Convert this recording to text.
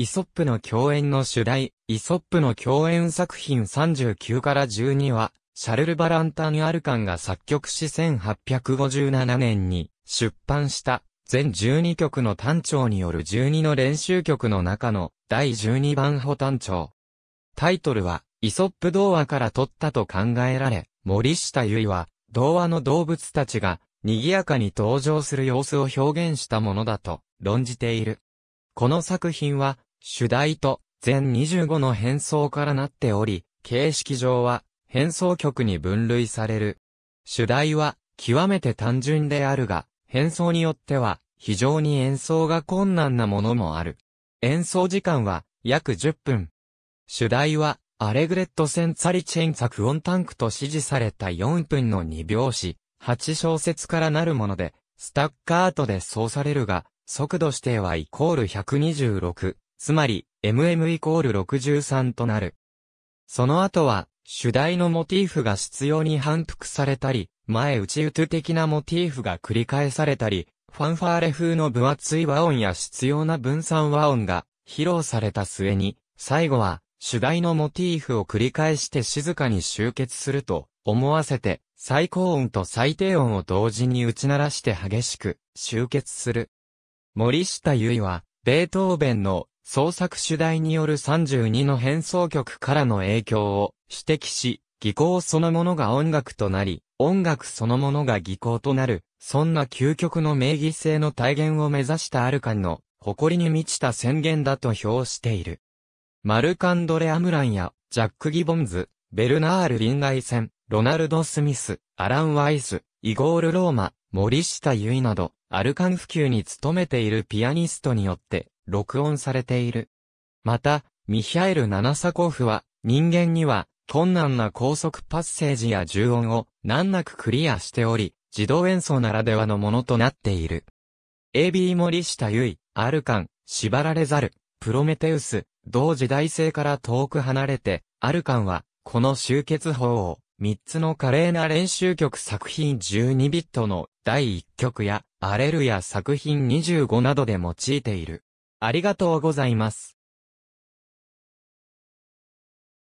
イソップの共演の主題、イソップの共演作品39から12は、シャルル・バランタン・アルカンが作曲し1857年に出版した全12曲の単調による12の練習曲の中の第12番補単調。タイトルはイソップ童話から取ったと考えられ、森下由衣は童話の動物たちが賑やかに登場する様子を表現したものだと論じている。この作品は主題と全25の変奏からなっており、形式上は変奏曲に分類される。主題は極めて単純であるが、変奏によっては非常に演奏が困難なものもある。演奏時間は約10分。主題はアレグレットセンツァリチェンザクオンタンクと指示された4分の2拍子、8小節からなるもので、スタッカートで奏されるが、速度指定はイコール126、つまり、mm イコール63となる。その後は、主題のモティーフが必要に反復されたり、前打ち打つ的なモティーフが繰り返されたり、ファンファーレ風の分厚い和音や必要な分散和音が披露された末に、最後は主題のモティーフを繰り返して静かに集結すると思わせて、最高音と最低音を同時に打ち鳴らして激しく集結する。森下由衣は、ベートーベンの創作主題による32の変奏曲からの影響を指摘し、技巧そのものが音楽となり、音楽そのものが技巧となる、そんな究極の名義性の体現を目指したアルカンの誇りに満ちた宣言だと評している。マルカンドレ・アムランや、ジャック・ギボンズ、ベルナール・リンライセン、ロナルド・スミス、アラン・ワイス、イゴール・ローマ、森下結衣など、アルカン普及に努めているピアニストによって、録音されている。また、ミヒャエル・ナナサコフは、人間には、困難な高速パッセージや重音を難なくクリアしており、自動演奏ならではのものとなっている。AB 森下ゆい、アルカン、縛られざる、プロメテウス、同時代性から遠く離れて、アルカンは、この集結法を、3つの華麗な練習曲作品12ビットの第1曲や、アレルや作品25などで用いている。ありがとうございます。